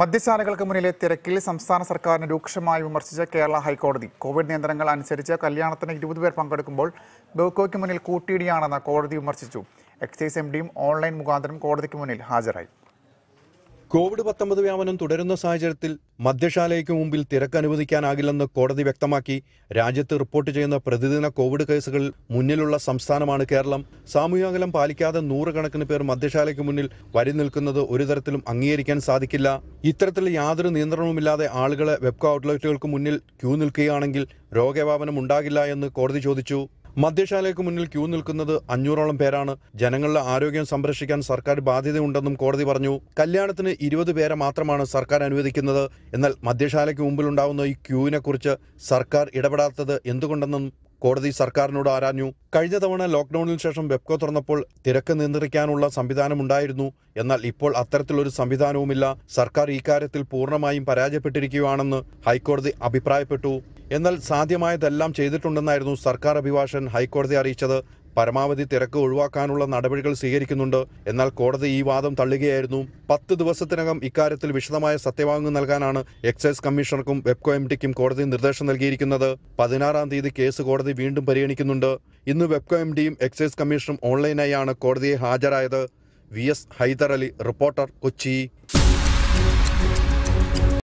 മദ്യശാലകൾക്ക് മുന്നിലെ തിരക്കിൽ സംസ്ഥാന സർക്കാരിനെ രൂക്ഷമായി വിമർശിച്ച കേരള ഹൈക്കോടതി കോവിഡ് നിയന്ത്രണങ്ങൾ അനുസരിച്ച് കല്യാണത്തിന് ഇരുപത് പേർ പങ്കെടുക്കുമ്പോൾ ബോക്കോയ്ക്ക് മുന്നിൽ കൂട്ടിയിടിയാണെന്ന് കോടതി വിമർശിച്ചു എക്സൈസ് എം ഡിയും ഓൺലൈൻ മുഖാന്തരം കോടതിക്ക് മുന്നിൽ ഹാജരായി കോവിഡ് പത്തൊമ്പത് വ്യാപനം തുടരുന്ന സാഹചര്യത്തിൽ മദ്യശാലയ്ക്ക് മുമ്പിൽ തിരക്ക് അനുവദിക്കാനാകില്ലെന്ന് കോടതി വ്യക്തമാക്കി രാജ്യത്ത് റിപ്പോർട്ട് ചെയ്യുന്ന പ്രതിദിന കോവിഡ് കേസുകൾ മുന്നിലുള്ള സംസ്ഥാനമാണ് കേരളം സാമൂഹ്യകലം പാലിക്കാതെ നൂറുകണക്കിന് പേർ മദ്യശാലയ്ക്ക് മുന്നിൽ വരി നിൽക്കുന്നത് ഒരു തരത്തിലും അംഗീകരിക്കാൻ സാധിക്കില്ല ഇത്തരത്തിൽ യാതൊരു നിയന്ത്രണവുമില്ലാതെ ആളുകളെ വെബ്കോ ഔട്ട്ലെറ്റുകൾക്ക് മുന്നിൽ ക്യൂ നിൽക്കുകയാണെങ്കിൽ രോഗവ്യാപനം ഉണ്ടാകില്ല എന്ന് കോടതി ചോദിച്ചു മദ്യശാലയ്ക്ക് മുന്നിൽ ക്യൂ നിൽക്കുന്നത് അഞ്ഞൂറോളം പേരാണ് ജനങ്ങളുടെ ആരോഗ്യം സംരക്ഷിക്കാൻ സർക്കാർ ബാധ്യതയുണ്ടെന്നും കോടതി പറഞ്ഞു കല്യാണത്തിന് ഇരുപത് പേരെ മാത്രമാണ് സർക്കാർ അനുവദിക്കുന്നത് എന്നാൽ മദ്യശാലയ്ക്ക് മുമ്പിലുണ്ടാവുന്ന ഈ ക്യൂവിനെക്കുറിച്ച് സർക്കാർ ഇടപെടാത്തത് എന്തുകൊണ്ടെന്നും കോടതി സർക്കാരിനോട് ആരാഞ്ഞു കഴിഞ്ഞ തവണ ലോക്ക്ഡൌണിന് ശേഷം വെബ്കോ തുറന്നപ്പോൾ തിരക്ക് നിയന്ത്രിക്കാനുള്ള സംവിധാനമുണ്ടായിരുന്നു എന്നാൽ ഇപ്പോൾ അത്തരത്തിലൊരു സംവിധാനവുമില്ല സർക്കാർ ഇക്കാര്യത്തിൽ പൂർണ്ണമായും പരാജയപ്പെട്ടിരിക്കുകയാണെന്ന് ഹൈക്കോടതി അഭിപ്രായപ്പെട്ടു എന്നാൽ സാധ്യമായതെല്ലാം ചെയ്തിട്ടുണ്ടെന്നായിരുന്നു സർക്കാർ അഭിഭാഷകൻ ഹൈക്കോടതി അറിയിച്ചത് പരമാവധി തിരക്ക് ഒഴിവാക്കാനുള്ള നടപടികൾ സ്വീകരിക്കുന്നുണ്ട് എന്നാൽ കോടതി ഈ വാദം തള്ളുകയായിരുന്നു പത്ത് ദിവസത്തിനകം ഇക്കാര്യത്തിൽ വിശദമായ സത്യവാങ്മൂലം നൽകാനാണ് എക്സൈസ് കമ്മീഷണർക്കും വെബ്കോ എം ഡിക്കും കോടതി നിർദ്ദേശം നൽകിയിരിക്കുന്നത് പതിനാറാം തീയതി കേസ് കോടതി വീണ്ടും പരിഗണിക്കുന്നുണ്ട് ഇന്ന് വെബ്കോ എം ഡിയും എക്സൈസ് കമ്മീഷണറും ഓൺലൈനായാണ് കോടതിയെ ഹാജരായത് V S Haidar Ali reporter Kochi